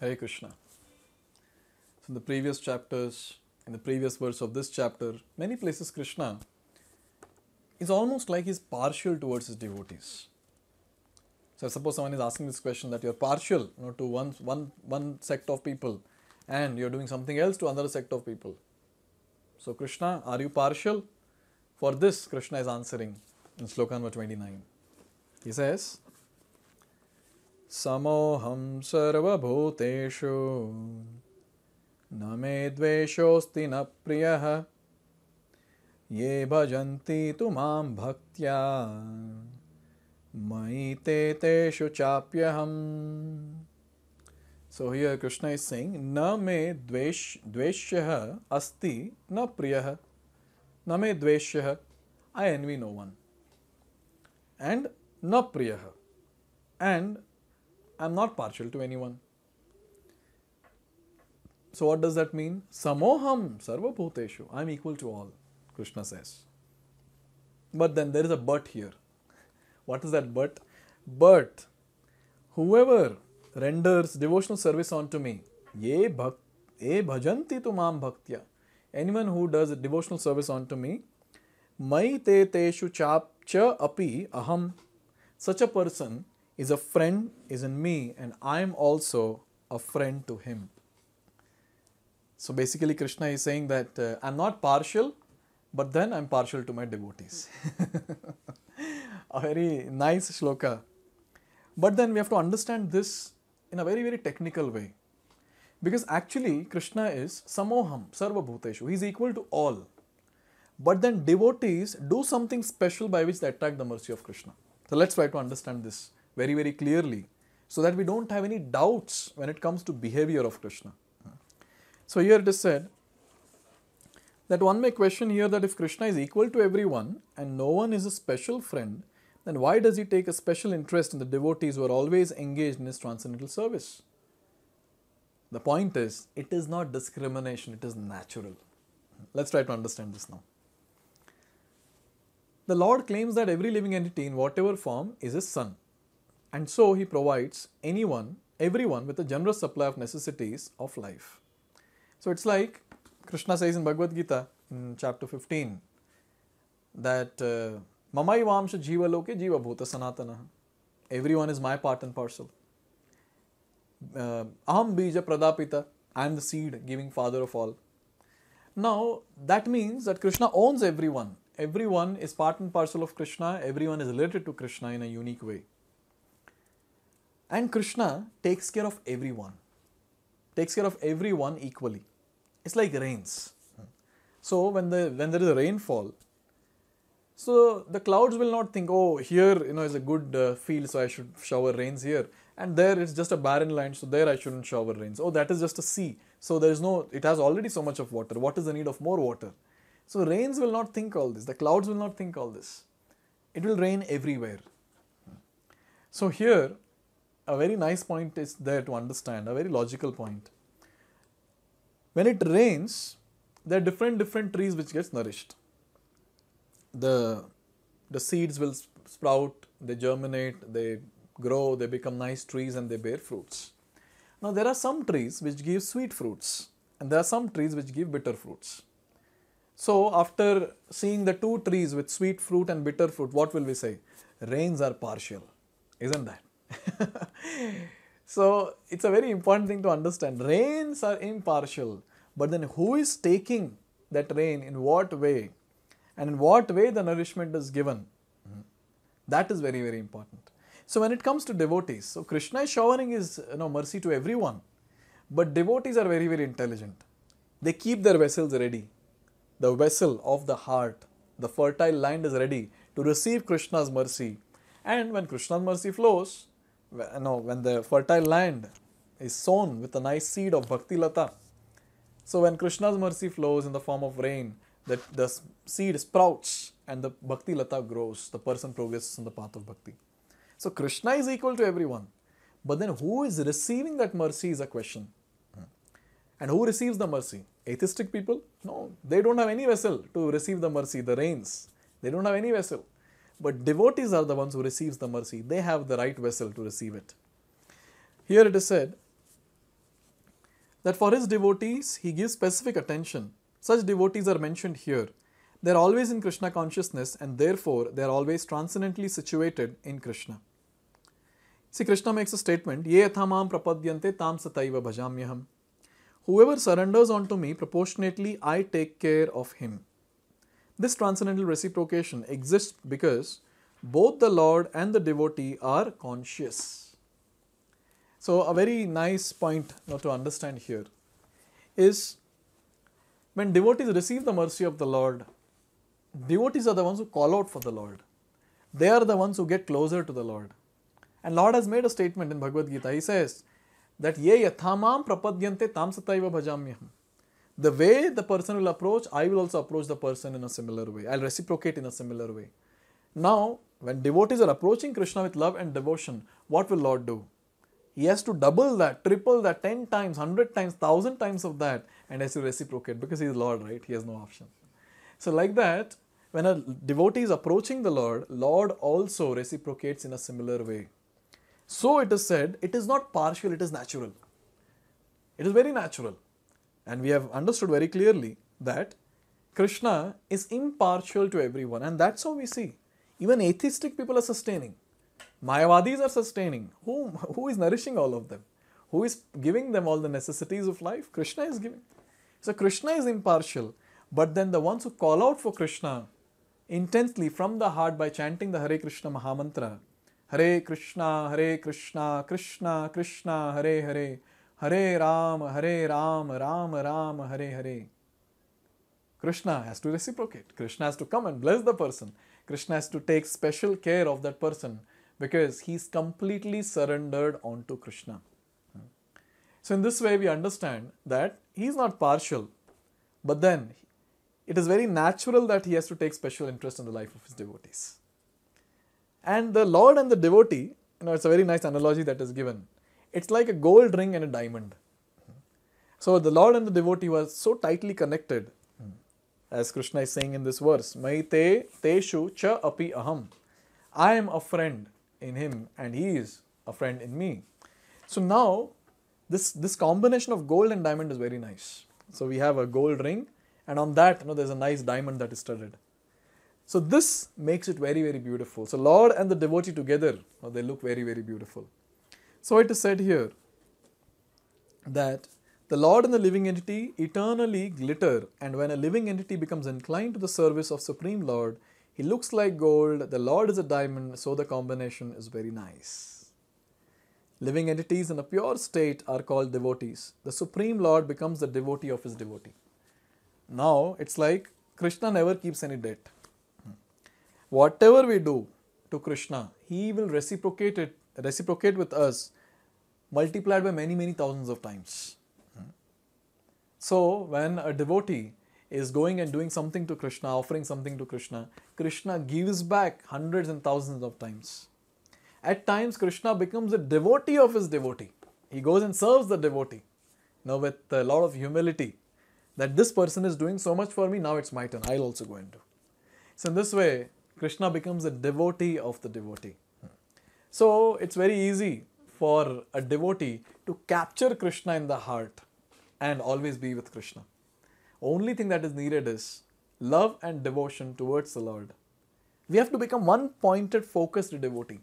Hare Krishna. So in the previous chapters, in the previous verse of this chapter, many places Krishna is almost like he's partial towards his devotees. So suppose someone is asking this question that you're partial you know, to one, one, one sect of people and you're doing something else to another sect of people. So Krishna, are you partial? For this, Krishna is answering in sloka number 29. He says, समोहम न मे द्वेषोऽस्ति न प्रियः ये भजन्ति तु मां भक्त्या मयि ते तेषु चाप्यहम् so here Krishna is saying न मे द्वेष द्वेष्यः अस्ति न प्रियः न मे द्वेष्यः I envy no one and न प्रियः and I'm not partial to anyone. So what does that mean? Samoham sarvabhuteshu. I'm equal to all, Krishna says. But then there is a but here. What is that but? But whoever renders devotional service unto me, ye bhak, ye bhajanti tu mam bhaktya. Anyone who does devotional service unto me, mai te teshu chap cha api aham. Such a person is a friend is in me and I am also a friend to him. So basically Krishna is saying that uh, I'm not partial but then I'm partial to my devotees. a very nice shloka. But then we have to understand this in a very very technical way. Because actually Krishna is samoham, sarva bhuteshu. He is equal to all. But then devotees do something special by which they attract the mercy of Krishna. So let's try to understand this very, very clearly so that we don't have any doubts when it comes to behavior of Krishna. So here it is said that one may question here that if Krishna is equal to everyone and no one is a special friend, then why does he take a special interest in the devotees who are always engaged in his transcendental service? The point is, it is not discrimination, it is natural. Let's try to understand this now. The Lord claims that every living entity in whatever form is his son. And so he provides anyone, everyone with a generous supply of necessities of life. So it's like Krishna says in Bhagavad Gita in chapter 15 that uh, Mamai Vamsha Jiva Loke Jiva Bhuta Sanatana. Everyone is my part and parcel. Uh, aham Bija Pradapita. I am the seed giving father of all. Now that means that Krishna owns everyone. Everyone is part and parcel of Krishna. Everyone is related to Krishna in a unique way. And Krishna takes care of everyone, takes care of everyone equally. It's like rains. So when the when there is a rainfall, so the clouds will not think, oh, here you know is a good uh, field, so I should shower rains here, and there it's just a barren land, so there I shouldn't shower rains. Oh, that is just a sea, so there is no, it has already so much of water. What is the need of more water? So rains will not think all this. The clouds will not think all this. It will rain everywhere. So here a very nice point is there to understand, a very logical point. When it rains, there are different different trees which gets nourished. The the seeds will sprout, they germinate, they grow, they become nice trees and they bear fruits. Now there are some trees which give sweet fruits and there are some trees which give bitter fruits. So after seeing the two trees with sweet fruit and bitter fruit, what will we say? Rains are partial, isn't that? so it's a very important thing to understand. Rains are impartial, but then who is taking that rain in what way and in what way the nourishment is given? Hmm. That is very, very important. So when it comes to devotees, so Krishna is showering his you know, mercy to everyone, but devotees are very, very intelligent. They keep their vessels ready. The vessel of the heart, the fertile land is ready to receive Krishna's mercy. And when Krishna's mercy flows, no, when the fertile land is sown with a nice seed of Bhakti Lata. So when Krishna's mercy flows in the form of rain, that the seed sprouts and the Bhakti Lata grows, the person progresses on the path of Bhakti. So Krishna is equal to everyone. But then who is receiving that mercy is a question. Hmm. And who receives the mercy? Atheistic people? No, they don't have any vessel to receive the mercy, the rains. They don't have any vessel. But devotees are the ones who receives the mercy. They have the right vessel to receive it. Here it is said that for his devotees, he gives specific attention. Such devotees are mentioned here. They are always in Krishna consciousness and therefore they are always transcendently situated in Krishna. See, Krishna makes a statement, Ye yathamam prapadyante tam sataiva bhajamyaham. Whoever surrenders unto me, proportionately I take care of him. This transcendental reciprocation exists because both the Lord and the devotee are conscious. So, a very nice point now to understand here is when devotees receive the mercy of the Lord, devotees are the ones who call out for the Lord. They are the ones who get closer to the Lord. And Lord has made a statement in Bhagavad Gita. He says that ye yathamam prapadyante tam sataiva bhajamyaham the way the person will approach, I will also approach the person in a similar way. I'll reciprocate in a similar way. Now, when devotees are approaching Krishna with love and devotion, what will Lord do? He has to double that, triple that, 10 times, 100 times, 1000 times of that, and has to reciprocate because he is Lord, right? He has no option. So, like that, when a devotee is approaching the Lord, Lord also reciprocates in a similar way. So, it is said, it is not partial, it is natural. It is very natural and we have understood very clearly that Krishna is impartial to everyone, and that's how we see. Even atheistic people are sustaining. Mayavadis are sustaining. Who, who is nourishing all of them? Who is giving them all the necessities of life? Krishna is giving. So Krishna is impartial, but then the ones who call out for Krishna intensely from the heart by chanting the Hare Krishna Mahamantra, Hare Krishna, Hare Krishna, Krishna, Krishna, Hare Hare, Hare Ram, Hare Ram, Ram Ram, Hare Hare. Krishna has to reciprocate. Krishna has to come and bless the person. Krishna has to take special care of that person because he is completely surrendered onto Krishna. So, in this way, we understand that he is not partial, but then it is very natural that he has to take special interest in the life of his devotees. And the Lord and the devotee, you know, it's a very nice analogy that is given. It's like a gold ring and a diamond. So the Lord and the devotee were so tightly connected, as Krishna is saying in this verse, te Teshu Cha Api Aham. I am a friend in him and he is a friend in me. So now this, this combination of gold and diamond is very nice. So we have a gold ring and on that you know there's a nice diamond that is studded. So this makes it very very beautiful. So Lord and the devotee together you know, they look very very beautiful. So, it is said here that the Lord and the living entity eternally glitter, and when a living entity becomes inclined to the service of Supreme Lord, he looks like gold, the Lord is a diamond, so the combination is very nice. Living entities in a pure state are called devotees. The Supreme Lord becomes the devotee of his devotee. Now, it's like Krishna never keeps any debt. Hmm. Whatever we do to Krishna, he will reciprocate it reciprocate with us multiplied by many, many thousands of times. Hmm. So, when a devotee is going and doing something to Krishna, offering something to Krishna, Krishna gives back hundreds and thousands of times. At times, Krishna becomes a devotee of his devotee. He goes and serves the devotee, now with a lot of humility that this person is doing so much for me, now it's my turn, I'll also go and do. So, in this way, Krishna becomes a devotee of the devotee. So it's very easy for a devotee to capture Krishna in the heart and always be with Krishna. Only thing that is needed is love and devotion towards the Lord. We have to become one pointed, focused devotee.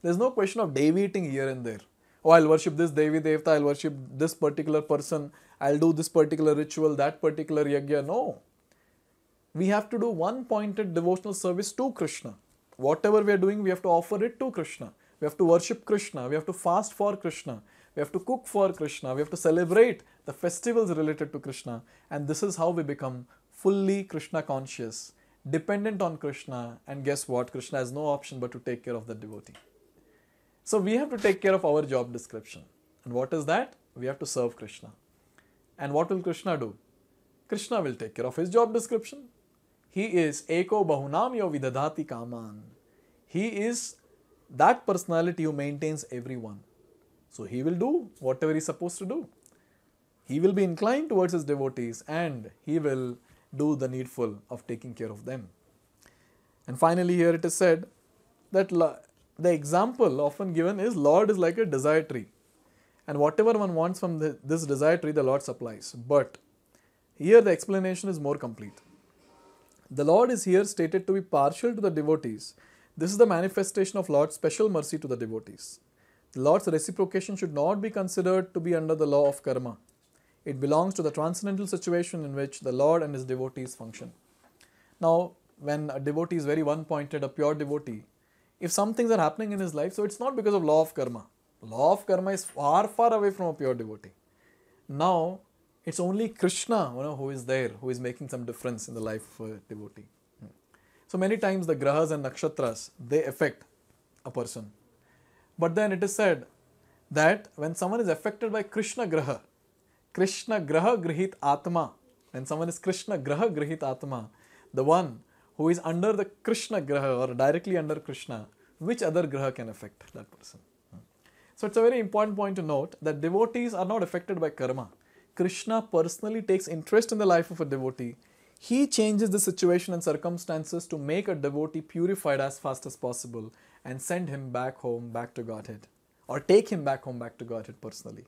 There's no question of deviating here and there. Oh, I'll worship this Devi Devta, I'll worship this particular person, I'll do this particular ritual, that particular yagya. No. We have to do one pointed devotional service to Krishna. Whatever we are doing, we have to offer it to Krishna. We have to worship Krishna. We have to fast for Krishna. We have to cook for Krishna. We have to celebrate the festivals related to Krishna. And this is how we become fully Krishna conscious, dependent on Krishna. And guess what? Krishna has no option but to take care of the devotee. So we have to take care of our job description. And what is that? We have to serve Krishna. And what will Krishna do? Krishna will take care of his job description. He is Eko yo Vidadhati Kaman. He is that personality who maintains everyone. So he will do whatever he's supposed to do. He will be inclined towards his devotees and he will do the needful of taking care of them. And finally, here it is said that the example often given is Lord is like a desire tree. And whatever one wants from the, this desire tree, the Lord supplies. But here the explanation is more complete. The Lord is here stated to be partial to the devotees this is the manifestation of Lord's special mercy to the devotees. The Lord's reciprocation should not be considered to be under the law of karma. It belongs to the transcendental situation in which the Lord and his devotees function. Now, when a devotee is very one pointed, a pure devotee, if some things are happening in his life, so it's not because of law of karma. Law of karma is far, far away from a pure devotee. Now, it's only Krishna you know, who is there, who is making some difference in the life of a devotee. So many times the grahas and nakshatras they affect a person. But then it is said that when someone is affected by Krishna graha, Krishna graha grihit atma, when someone is Krishna graha grihit atma, the one who is under the Krishna graha or directly under Krishna, which other graha can affect that person? So it's a very important point to note that devotees are not affected by karma. Krishna personally takes interest in the life of a devotee he changes the situation and circumstances to make a devotee purified as fast as possible and send him back home, back to Godhead, or take him back home, back to Godhead personally.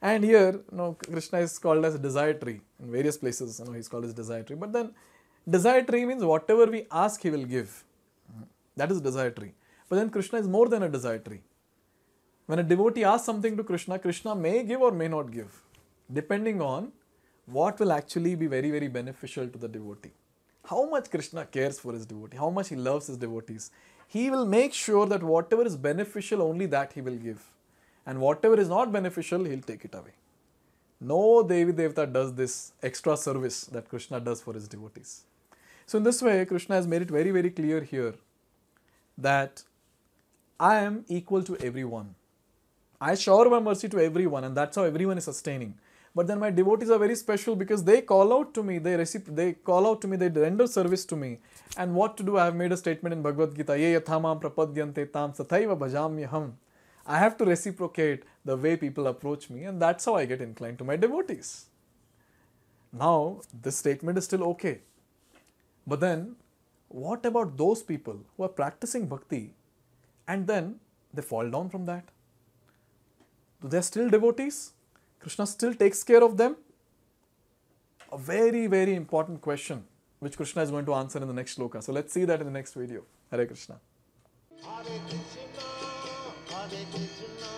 And here, you know, Krishna is called as desire tree in various places. You know, he's called as desire tree. But then, desire tree means whatever we ask, he will give. That is desire tree. But then, Krishna is more than a desire tree. When a devotee asks something to Krishna, Krishna may give or may not give, depending on what will actually be very, very beneficial to the devotee. How much Krishna cares for his devotee, how much he loves his devotees. He will make sure that whatever is beneficial, only that he will give. And whatever is not beneficial, he'll take it away. No Devi Devta does this extra service that Krishna does for his devotees. So, in this way, Krishna has made it very, very clear here that I am equal to everyone. I shower my mercy to everyone, and that's how everyone is sustaining but then my devotees are very special because they call out to me, they receive, they call out to me, they render service to me. And what to do? I have made a statement in Bhagavad Gita, ye yathama prapadyante tam sataiva bhajamyaham. I have to reciprocate the way people approach me and that's how I get inclined to my devotees. Now, this statement is still okay. But then, what about those people who are practicing bhakti and then they fall down from that? Do they are still devotees? Krishna still takes care of them? A very, very important question which Krishna is going to answer in the next sloka. So let's see that in the next video. Hare Krishna. Hare Krishna, Hare Krishna.